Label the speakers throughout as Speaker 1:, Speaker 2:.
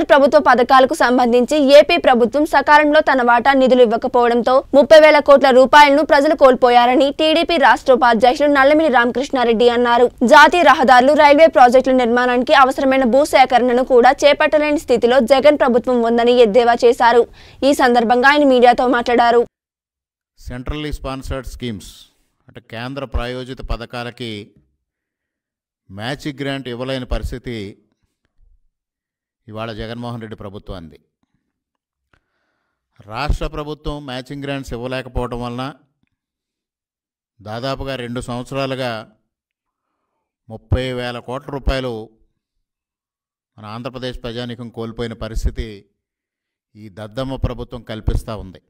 Speaker 1: కేంద్ర ప్రభుత్వ పథకాలకు సంబంధించి ఏపీ ప్రభుత్వం సకాలంలో తన వాటా నిధులు ఇవ్వకపోవడంతో ముప్పై వేల కోట్ల రూపాయలను ప్రజలు కోల్పోయారని టీడీపీ రాష్ట్ర ఉపాధ్యక్షులు నల్లమిని రామకృష్ణారెడ్డి అన్నారు జాతీయ రహదారులు రైల్వే ప్రాజెక్టుల నిర్మాణానికి అవసరమైన భూ సేకరణను కూడా చేపట్టలేని స్థితిలో జగన్ ప్రభుత్వం ఉందని ఎద్దేవా చేశారు ఈ సందర్భంగా ఆయన మీడియాతో మాట్లాడారు సెంట్రల్లీ స్పాన్సర్డ్ స్కీమ్స్ అంటే కేంద్ర ప్రాయోజిత పథకాలకి గ్రాంట్ ఇవ్వలేని పరిస్థితి ఇవాళ జగన్మోహన్ రెడ్డి ప్రభుత్వం అంది రాష్ట్ర ప్రభుత్వం మ్యాచింగ్ గ్రాంట్స్ ఇవ్వలేకపోవడం వలన దాదాపుగా రెండు సంవత్సరాలుగా ముప్పై వేల కోట్ల రూపాయలు మన ఆంధ్రప్రదేశ్ ప్రజానికం కోల్పోయిన పరిస్థితి ఈ దద్దమ్మ ప్రభుత్వం కల్పిస్తూ ఉంది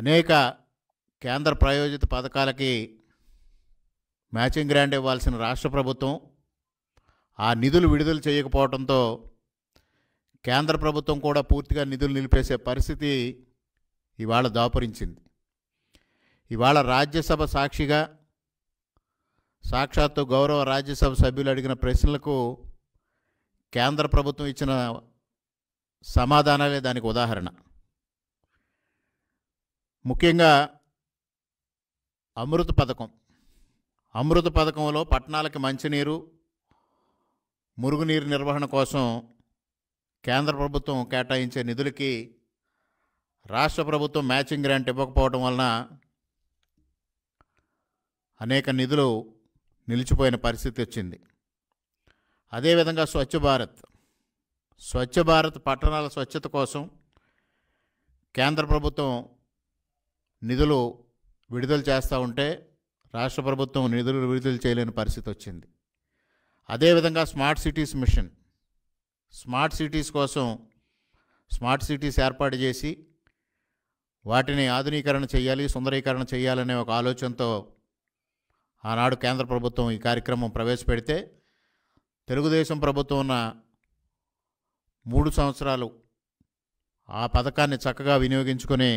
Speaker 1: అనేక కేంద్ర ప్రాయోజిత పథకాలకి మ్యాచింగ్ గ్రాంట్ ఇవ్వాల్సిన రాష్ట్ర ప్రభుత్వం ఆ నిధులు విడుదల చేయకపోవడంతో కేంద్ర ప్రభుత్వం కూడా పూర్తిగా నిధులు నిలిపేసే పరిస్థితి ఇవాళ దాపురించింది ఇవాళ రాజ్యసభ సాక్షిగా సాక్షాత్తు గౌరవ రాజ్యసభ సభ్యులు అడిగిన ప్రశ్నలకు కేంద్ర ప్రభుత్వం ఇచ్చిన సమాధానాలే దానికి ఉదాహరణ ముఖ్యంగా అమృత పథకం అమృత పథకంలో పట్టణాలకి మంచినీరు మురుగునీరు నిర్వహణ కోసం కేంద్ర ప్రభుత్వం కేటాయించే నిధులకి రాష్ట్ర ప్రభుత్వం మ్యాచింగ్ గ్రాంట్ ఇవ్వకపోవడం వలన అనేక నిధులు నిలిచిపోయిన పరిస్థితి వచ్చింది అదేవిధంగా స్వచ్ఛ భారత్ స్వచ్ఛ భారత్ పట్టణాల స్వచ్ఛత కోసం కేంద్ర ప్రభుత్వం నిధులు విడుదల చేస్తూ ఉంటే రాష్ట్ర ప్రభుత్వం నిధులు విడుదల చేయలేని పరిస్థితి వచ్చింది అదేవిధంగా smart cities mission smart cities కోసం స్మార్ట్ సిటీస్ ఏర్పాటు చేసి వాటిని ఆధునీకరణ చేయాలి సుందరీకరణ చేయాలనే ఒక ఆలోచనతో ఆనాడు కేంద్ర ప్రభుత్వం ఈ కార్యక్రమం ప్రవేశపెడితే తెలుగుదేశం ప్రభుత్వం ఉన్న మూడు సంవత్సరాలు ఆ పథకాన్ని చక్కగా వినియోగించుకొని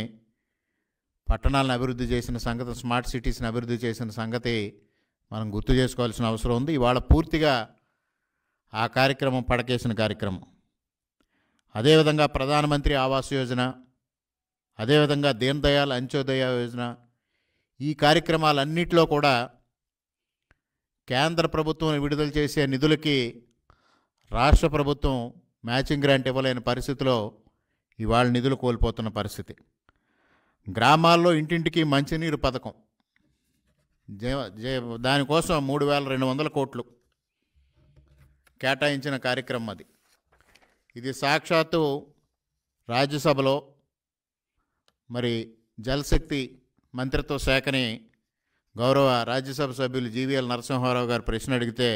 Speaker 1: పట్టణాలను అభివృద్ధి చేసిన సంగతి స్మార్ట్ సిటీస్ని అభివృద్ధి చేసిన సంగతి మనం గుర్తు చేసుకోవాల్సిన అవసరం ఉంది ఇవాళ పూర్తిగా ఆ కార్యక్రమం పడకేసిన కార్యక్రమం అదేవిధంగా ప్రధానమంత్రి ఆవాస్ యోజన అదేవిధంగా దీన్ దయాల్ అంత్యోదయ యోజన ఈ కార్యక్రమాలన్నింటిలో కూడా కేంద్ర ప్రభుత్వం విడుదల చేసే నిధులకి రాష్ట్ర ప్రభుత్వం మ్యాచింగ్ గ్రాంట్ ఇవ్వలేని పరిస్థితిలో ఇవాళ నిధులు కోల్పోతున్న పరిస్థితి గ్రామాల్లో ఇంటింటికి మంచినీరు పథకం జయ దానికోసం మూడు వేల రెండు వందల కోట్లు కేటాయించిన కార్యక్రమం అది ఇది సాక్షాత్తు రాజ్యసభలో మరి జలశక్తి మంత్రిత్వ శాఖని గౌరవ రాజ్యసభ సభ్యులు జీవీఎల్ నరసింహారావు గారు ప్రశ్న అడిగితే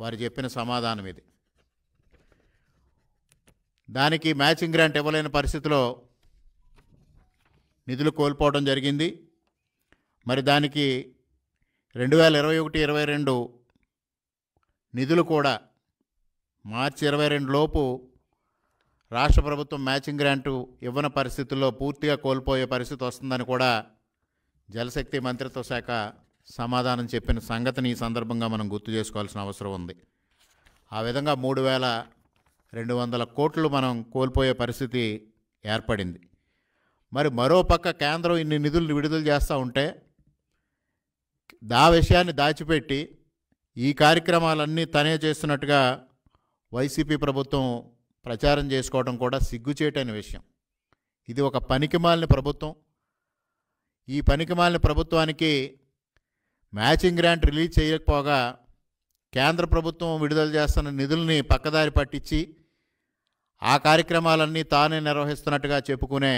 Speaker 1: వారు చెప్పిన సమాధానం ఇది దానికి మ్యాచింగ్ గ్రాంట్ ఇవ్వలేని పరిస్థితిలో నిధులు కోల్పోవడం జరిగింది మరి దానికి రెండు వేల ఇరవై ఒకటి ఇరవై రెండు నిధులు కూడా మార్చి ఇరవై రెండు లోపు రాష్ట్ర ప్రభుత్వం మ్యాచింగ్ గ్రాంటు ఇవ్వని పరిస్థితుల్లో పూర్తిగా కోల్పోయే పరిస్థితి వస్తుందని కూడా జలశక్తి మంత్రిత్వ శాఖ సమాధానం చెప్పిన సంగతిని ఈ సందర్భంగా మనం గుర్తు చేసుకోవాల్సిన అవసరం ఉంది ఆ విధంగా మూడు వేల రెండు వందల కోట్లు మనం కోల్పోయే పరిస్థితి ఏర్పడింది మరి మరోపక్క కేంద్రం ఇన్ని నిధులు విడుదల చేస్తూ ఉంటే దా విషయాన్ని దాచిపెట్టి ఈ కార్యక్రమాలన్నీ తనే చేస్తున్నట్టుగా వైసీపీ ప్రభుత్వం ప్రచారం చేసుకోవడం కూడా సిగ్గుచేటైన విషయం ఇది ఒక పనికిమాలిన ప్రభుత్వం ఈ పనికిమాలిన ప్రభుత్వానికి మ్యాచింగ్ గ్రాంట్ రిలీజ్ చేయకపోగా కేంద్ర ప్రభుత్వం విడుదల చేస్తున్న నిధుల్ని పక్కదారి పట్టించి ఆ కార్యక్రమాలన్నీ తానే నిర్వహిస్తున్నట్టుగా చెప్పుకునే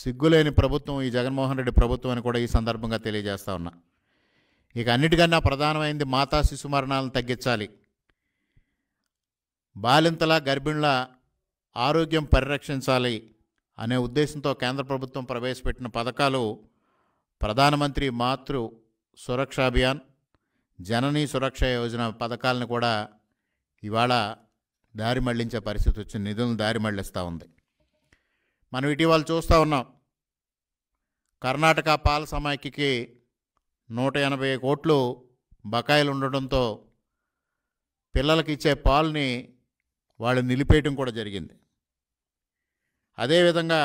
Speaker 1: సిగ్గులేని ప్రభుత్వం ఈ జగన్మోహన్ రెడ్డి ప్రభుత్వం అని కూడా ఈ సందర్భంగా తెలియజేస్తా ఉన్నా ఇక అన్నిటికన్నా ప్రధానమైంది మాతా శిశు మరణాలను తగ్గించాలి బాలింతల గర్భిణుల ఆరోగ్యం పరిరక్షించాలి అనే ఉద్దేశంతో కేంద్ర ప్రభుత్వం ప్రవేశపెట్టిన పథకాలు ప్రధానమంత్రి మాతృ సురక్ష అభియాన్ జననీ సురక్ష యోజన పథకాలను కూడా ఇవాళ దారి మళ్లించే పరిస్థితి వచ్చి నిధులను దారి మళ్లిస్తూ ఉంది మనం ఇటీవల చూస్తూ ఉన్నాం కర్ణాటక పాల సమాఖ్యకి నూట ఎనభై కోట్లు బకాయిలు ఉండడంతో పిల్లలకి ఇచ్చే పాల్ని వాళ్ళు నిలిపేయటం కూడా జరిగింది అదేవిధంగా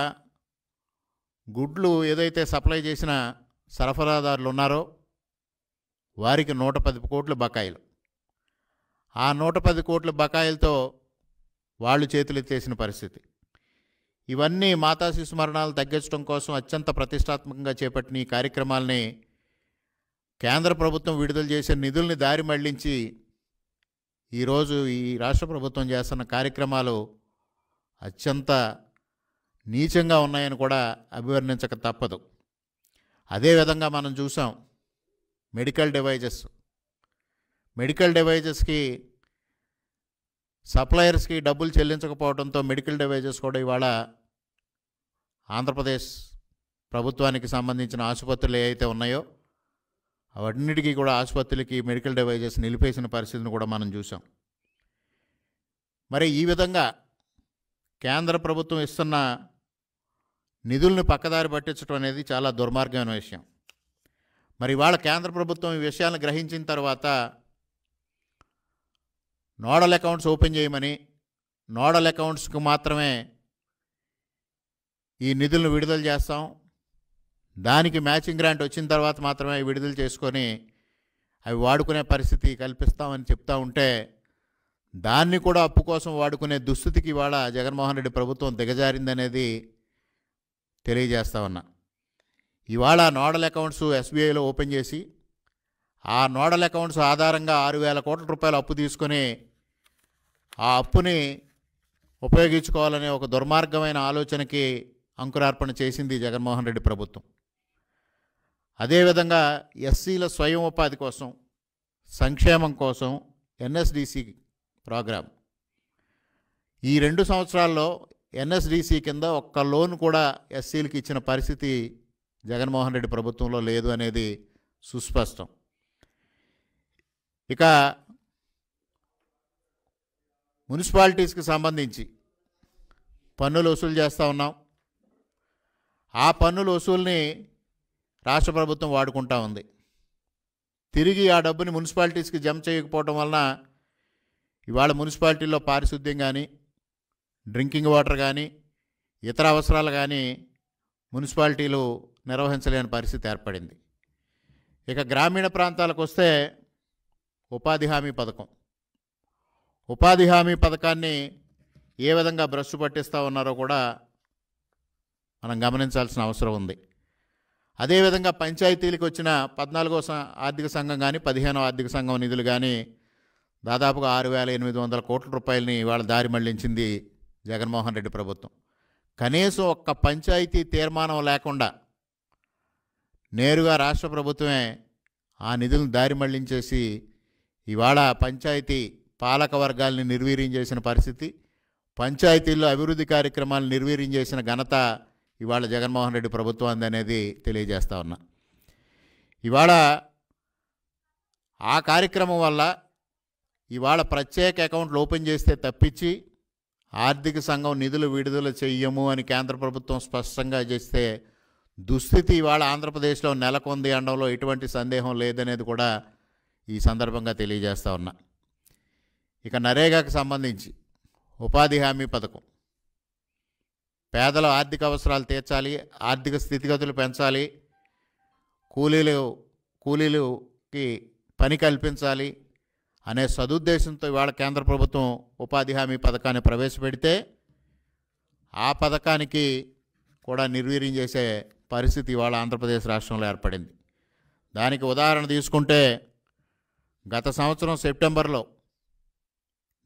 Speaker 1: గుడ్లు ఏదైతే సప్లై చేసిన సరఫరాదారులు ఉన్నారో వారికి నూట పది కోట్ల బకాయిలు ఆ నూట పది కోట్ల బకాయిలతో వాళ్ళు చేతులెత్తేసిన పరిస్థితి ఇవన్నీ మాతా శిశు మరణాలు తగ్గించడం కోసం అత్యంత ప్రతిష్టాత్మకంగా చేపట్టిన ఈ కార్యక్రమాలని కేంద్ర ప్రభుత్వం విడుదల చేసే నిధుల్ని దారి మళ్లించి ఈరోజు ఈ రాష్ట్ర ప్రభుత్వం చేస్తున్న కార్యక్రమాలు అత్యంత నీచంగా ఉన్నాయని కూడా అభివర్ణించక తప్పదు అదేవిధంగా మనం చూసాం మెడికల్ డివైజెస్ మెడికల్ డివైజెస్కి సప్లయర్స్కి డబ్బులు చెల్లించకపోవడంతో మెడికల్ డివైజెస్ కూడా ఇవాళ ఆంధ్రప్రదేశ్ ప్రభుత్వానికి సంబంధించిన ఆసుపత్రులు ఏ అయితే ఉన్నాయో అవన్నిటికీ కూడా ఆసుపత్రులకి మెడికల్ డివైజెస్ నిలిపేసిన పరిస్థితిని కూడా మనం చూసాం మరి ఈ విధంగా కేంద్ర ప్రభుత్వం ఇస్తున్న నిధుల్ని పక్కదారి పట్టించడం అనేది చాలా దుర్మార్గమైన విషయం మరి ఇవాళ కేంద్ర ప్రభుత్వం ఈ విషయాలను గ్రహించిన తర్వాత నోడల్ అకౌంట్స్ ఓపెన్ చేయమని నోడల్ అకౌంట్స్కు మాత్రమే ఈ నిధులను విడుదల చేస్తాం దానికి మ్యాచింగ్ గ్రాంట్ వచ్చిన తర్వాత మాత్రమే విడుదల చేసుకొని అవి వాడుకునే పరిస్థితి కల్పిస్తామని చెప్తా ఉంటే దాన్ని కూడా అప్పు కోసం వాడుకునే దుస్థితికి ఇవాళ జగన్మోహన్ రెడ్డి ప్రభుత్వం దిగజారిందనేది తెలియజేస్తా ఉన్నా ఇవాళ నోడల్ అకౌంట్స్ ఎస్బీఐలో ఓపెన్ చేసి ఆ నోడల్ అకౌంట్స్ ఆధారంగా ఆరు వేల కోట్ల రూపాయలు అప్పు తీసుకొని ఆ అప్పుని ఉపయోగించుకోవాలనే ఒక దుర్మార్గమైన ఆలోచనకి అంకురార్పణ చేసింది జగన్మోహన్ రెడ్డి ప్రభుత్వం అదేవిధంగా ఎస్సీల స్వయం ఉపాధి కోసం సంక్షేమం కోసం ఎన్ఎస్డిసి ప్రోగ్రాం ఈ రెండు సంవత్సరాల్లో ఎన్ఎస్డిసి కింద ఒక్క లోన్ కూడా ఎస్సీలకు ఇచ్చిన పరిస్థితి జగన్మోహన్ రెడ్డి ప్రభుత్వంలో లేదు అనేది సుస్పష్టం ఇక మున్సిపాలిటీస్కి సంబంధించి పన్నులు వసూలు చేస్తూ ఉన్నాం ఆ పన్నుల వసూల్ని రాష్ట్ర ప్రభుత్వం వాడుకుంటా ఉంది తిరిగి ఆ డబ్బుని మున్సిపాలిటీస్కి జమ చేయకపోవటం వలన ఇవాళ మున్సిపాలిటీలో పారిశుద్ధ్యం కానీ డ్రింకింగ్ వాటర్ కానీ ఇతర అవసరాలు కానీ మున్సిపాలిటీలు నిర్వహించలేని పరిస్థితి ఏర్పడింది ఇక గ్రామీణ ప్రాంతాలకు వస్తే ఉపాధి హామీ పథకం ఉపాధి హామీ పథకాన్ని ఏ విధంగా బ్రష్ పట్టిస్తూ ఉన్నారో కూడా మనం గమనించాల్సిన అవసరం ఉంది అదేవిధంగా పంచాయతీలకు వచ్చిన పద్నాలుగో ఆర్థిక సంఘం కానీ పదిహేనో ఆర్థిక సంఘం నిధులు కానీ దాదాపుగా ఆరు వేల ఎనిమిది వందల కోట్ల రూపాయలని ఇవాళ దారి మళ్లించింది జగన్మోహన్ రెడ్డి ప్రభుత్వం కనీసం ఒక్క పంచాయతీ తీర్మానం లేకుండా నేరుగా రాష్ట్ర ప్రభుత్వమే ఆ నిధులను దారి మళ్లించేసి ఇవాళ పంచాయతీ పాలక వర్గాల్ని నిర్వీర్యం చేసిన పరిస్థితి పంచాయతీల్లో అభివృద్ధి కార్యక్రమాలు నిర్వీర్యం చేసిన ఘనత ఇవాళ జగన్మోహన్ రెడ్డి ప్రభుత్వం అనేది తెలియజేస్తా ఉన్నా ఇవాళ ఆ కార్యక్రమం వల్ల ఇవాళ ప్రత్యేక అకౌంట్లు ఓపెన్ చేస్తే తప్పించి ఆర్థిక సంఘం నిధులు విడుదల చెయ్యము అని కేంద్ర ప్రభుత్వం స్పష్టంగా చేస్తే దుస్థితి ఇవాళ ఆంధ్రప్రదేశ్లో నెలకొంది అనడంలో ఎటువంటి సందేహం లేదనేది కూడా ఈ సందర్భంగా తెలియజేస్తా ఉన్నా ఇక నరేగాకు సంబంధించి ఉపాధి హామీ పథకం పేదల ఆర్థిక అవసరాలు తీర్చాలి ఆర్థిక స్థితిగతులు పెంచాలి కూలీలు కూలీలుకి పని కల్పించాలి అనే సదుద్దేశంతో ఇవాళ కేంద్ర ప్రభుత్వం ఉపాధి హామీ పథకాన్ని ప్రవేశపెడితే ఆ పథకానికి కూడా నిర్వీర్యం చేసే పరిస్థితి ఇవాళ ఆంధ్రప్రదేశ్ రాష్ట్రంలో ఏర్పడింది దానికి ఉదాహరణ తీసుకుంటే గత సంవత్సరం సెప్టెంబర్లో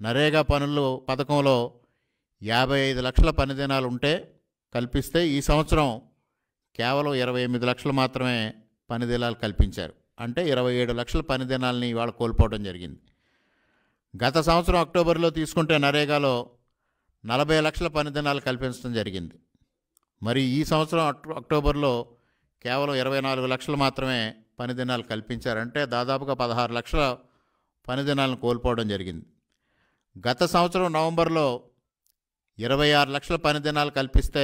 Speaker 1: నరేగా పనులు పథకంలో యాభై ఐదు లక్షల పనిదినాలు ఉంటే కల్పిస్తే ఈ సంవత్సరం కేవలం ఇరవై ఎనిమిది లక్షలు మాత్రమే పనిదినాలు కల్పించారు అంటే ఇరవై ఏడు లక్షల పనిదినాలని ఇవాళ కోల్పోవడం జరిగింది గత సంవత్సరం అక్టోబర్లో తీసుకుంటే నరేగాలో నలభై లక్షల పనిదినాలు కల్పించడం జరిగింది మరి ఈ సంవత్సరం అక్టోబర్లో కేవలం ఇరవై నాలుగు లక్షలు మాత్రమే పనిదినాలు కల్పించారంటే దాదాపుగా పదహారు లక్షల పనిదినాలను కోల్పోవడం జరిగింది గత సంవత్సరం నవంబర్లో ఇరవై ఆరు లక్షల పని దినాలు కల్పిస్తే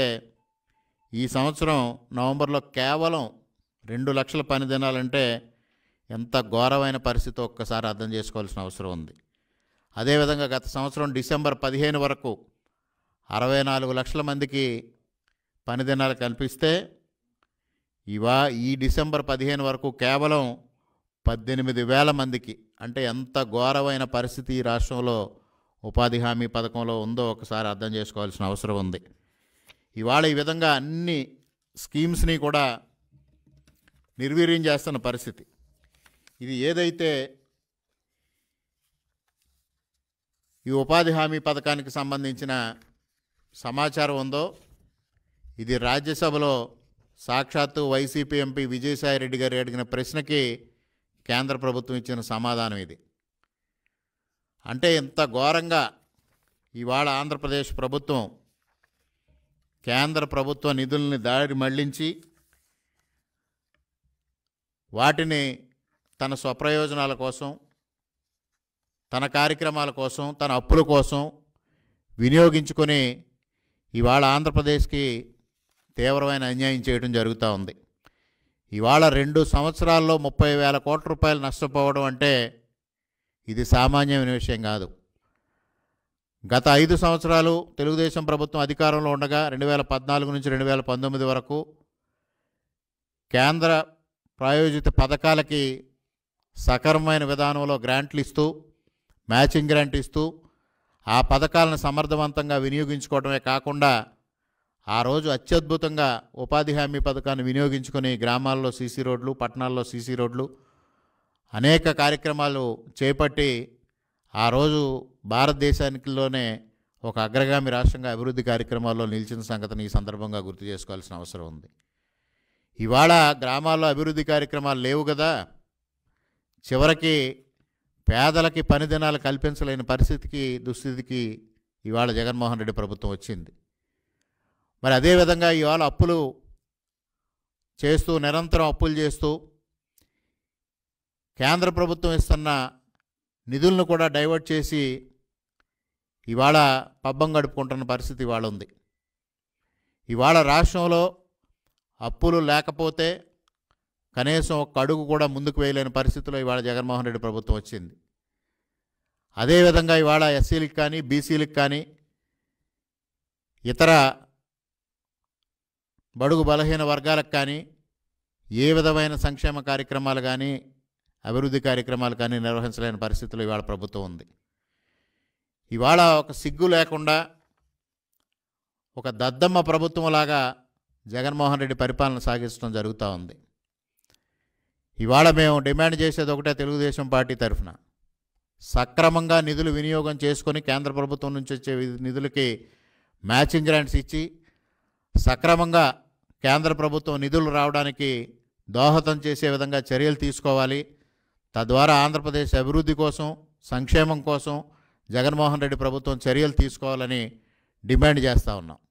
Speaker 1: ఈ సంవత్సరం నవంబర్లో కేవలం రెండు లక్షల పని దినాలంటే ఎంత ఘోరమైన పరిస్థితి ఒక్కసారి అర్థం చేసుకోవాల్సిన అవసరం ఉంది అదేవిధంగా గత సంవత్సరం డిసెంబర్ పదిహేను వరకు అరవై నాలుగు లక్షల మందికి పని దినాలు కల్పిస్తే ఇవా ఈ డిసెంబర్ పదిహేను వరకు కేవలం పద్దెనిమిది వేల మందికి అంటే ఎంత ఘోరమైన పరిస్థితి ఈ రాష్ట్రంలో ఉపాధి హామీ పథకంలో ఉందో ఒకసారి అర్థం చేసుకోవాల్సిన అవసరం ఉంది ఇవాళ ఈ విధంగా అన్ని స్కీమ్స్ని కూడా నిర్వీర్యం చేస్తున్న పరిస్థితి ఇది ఏదైతే ఈ ఉపాధి హామీ పథకానికి సంబంధించిన సమాచారం ఉందో ఇది రాజ్యసభలో సాక్షాత్తు వైసీపీ ఎంపీ విజయసాయిరెడ్డి గారు అడిగిన ప్రశ్నకి కేంద్ర ప్రభుత్వం ఇచ్చిన సమాధానం ఇది అంటే ఇంత ఘోరంగా ఇవాళ ఆంధ్రప్రదేశ్ ప్రభుత్వం కేంద్ర ప్రభుత్వ నిధుల్ని దారి మళ్లించి వాటిని తన స్వప్రయోజనాల కోసం తన కార్యక్రమాల కోసం తన అప్పుల కోసం వినియోగించుకొని ఇవాళ ఆంధ్రప్రదేశ్కి తీవ్రమైన అన్యాయం చేయడం జరుగుతూ ఉంది ఇవాళ రెండు సంవత్సరాల్లో ముప్పై వేల కోట్ల రూపాయలు నష్టపోవడం అంటే ఇది సామాన్యమైన విషయం కాదు గత ఐదు సంవత్సరాలు తెలుగుదేశం ప్రభుత్వం అధికారంలో ఉండగా రెండు వేల పద్నాలుగు నుంచి రెండు వేల పంతొమ్మిది వరకు కేంద్ర ప్రాయోజిత పథకాలకి సకరమైన విధానంలో గ్రాంట్లు ఇస్తూ మ్యాచింగ్ గ్రాంట్ ఇస్తూ ఆ పథకాలను సమర్థవంతంగా వినియోగించుకోవడమే కాకుండా ఆ రోజు అత్యద్భుతంగా ఉపాధి హామీ పథకాన్ని వినియోగించుకొని గ్రామాల్లో సీసీ రోడ్లు పట్టణాల్లో సీసీ రోడ్లు అనేక కార్యక్రమాలు చేపట్టి ఆ రోజు భారతదేశానికిలోనే ఒక అగ్రగామి రాష్ట్రంగా అభివృద్ధి కార్యక్రమాల్లో నిలిచిన సంగతిని ఈ సందర్భంగా గుర్తు చేసుకోవాల్సిన అవసరం ఉంది ఇవాళ గ్రామాల్లో అభివృద్ధి కార్యక్రమాలు లేవు కదా చివరికి పేదలకి పని దినాలు కల్పించలేని పరిస్థితికి దుస్థితికి ఇవాళ జగన్మోహన్ రెడ్డి ప్రభుత్వం వచ్చింది మరి అదేవిధంగా ఇవాళ అప్పులు చేస్తూ నిరంతరం అప్పులు చేస్తూ కేంద్ర ప్రభుత్వం ఇస్తున్న నిధులను కూడా డైవర్ట్ చేసి ఇవాళ పబ్బం గడుపుకుంటున్న పరిస్థితి ఇవాళ ఉంది ఇవాళ రాష్ట్రంలో అప్పులు లేకపోతే కనీసం ఒక అడుగు కూడా ముందుకు వేయలేని పరిస్థితిలో ఇవాళ జగన్మోహన్ రెడ్డి ప్రభుత్వం వచ్చింది అదేవిధంగా ఇవాళ ఎస్సీలకు కానీ బీసీలకు కానీ ఇతర బడుగు బలహీన వర్గాలకు కానీ ఏ విధమైన సంక్షేమ కార్యక్రమాలు కానీ అభివృద్ధి కార్యక్రమాలు కానీ నిర్వహించలేని పరిస్థితిలో ఇవాళ ప్రభుత్వం ఉంది ఇవాళ ఒక సిగ్గు లేకుండా ఒక దద్దమ్మ ప్రభుత్వంలాగా జగన్మోహన్ రెడ్డి పరిపాలన సాగించడం జరుగుతూ ఉంది ఇవాళ మేము డిమాండ్ చేసేది ఒకటే తెలుగుదేశం పార్టీ తరఫున సక్రమంగా నిధులు వినియోగం చేసుకొని కేంద్ర ప్రభుత్వం నుంచి వచ్చే నిధులకి మ్యాచింగ్ గ్రాంట్స్ ఇచ్చి సక్రమంగా కేంద్ర ప్రభుత్వం నిధులు రావడానికి దోహదం చేసే విధంగా చర్యలు తీసుకోవాలి తద్వారా ఆంధ్రప్రదేశ్ అభివృద్ధి కోసం సంక్షేమం కోసం జగన్మోహన్ రెడ్డి ప్రభుత్వం చర్యలు తీసుకోవాలని డిమాండ్ చేస్తూ ఉన్నాం